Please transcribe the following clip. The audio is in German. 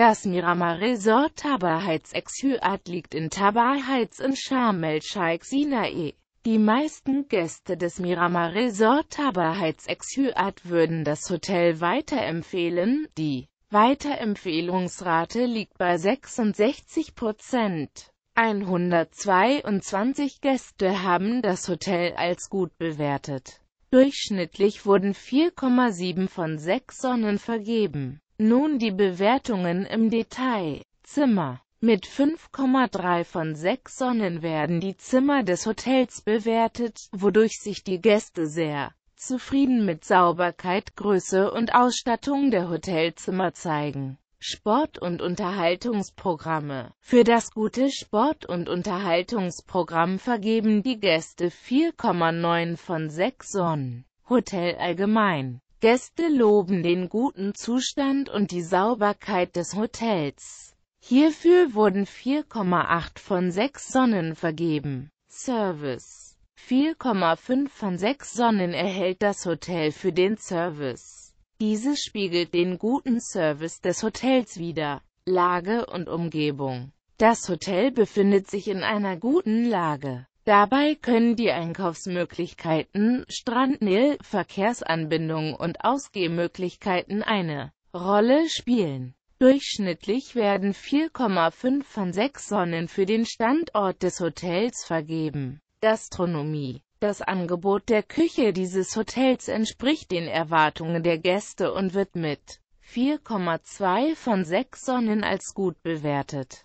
Das Miramar Resort Tabar Heights Exhyat liegt in Tabar Heights in Sharm el-Sheikh Sinae. Die meisten Gäste des Miramar Resort Tabar Heights Exhyat würden das Hotel weiterempfehlen, die Weiterempfehlungsrate liegt bei 66 Prozent. 122 Gäste haben das Hotel als gut bewertet. Durchschnittlich wurden 4,7 von 6 Sonnen vergeben. Nun die Bewertungen im Detail. Zimmer. Mit 5,3 von 6 Sonnen werden die Zimmer des Hotels bewertet, wodurch sich die Gäste sehr zufrieden mit Sauberkeit, Größe und Ausstattung der Hotelzimmer zeigen. Sport- und Unterhaltungsprogramme Für das gute Sport- und Unterhaltungsprogramm vergeben die Gäste 4,9 von 6 Sonnen. Hotel allgemein Gäste loben den guten Zustand und die Sauberkeit des Hotels. Hierfür wurden 4,8 von 6 Sonnen vergeben. Service 4,5 von 6 Sonnen erhält das Hotel für den Service. Dieses spiegelt den guten Service des Hotels wider. Lage und Umgebung Das Hotel befindet sich in einer guten Lage. Dabei können die Einkaufsmöglichkeiten, Strandnähe, Verkehrsanbindungen und Ausgehmöglichkeiten eine Rolle spielen. Durchschnittlich werden 4,5 von 6 Sonnen für den Standort des Hotels vergeben. Gastronomie Das Angebot der Küche dieses Hotels entspricht den Erwartungen der Gäste und wird mit 4,2 von 6 Sonnen als gut bewertet.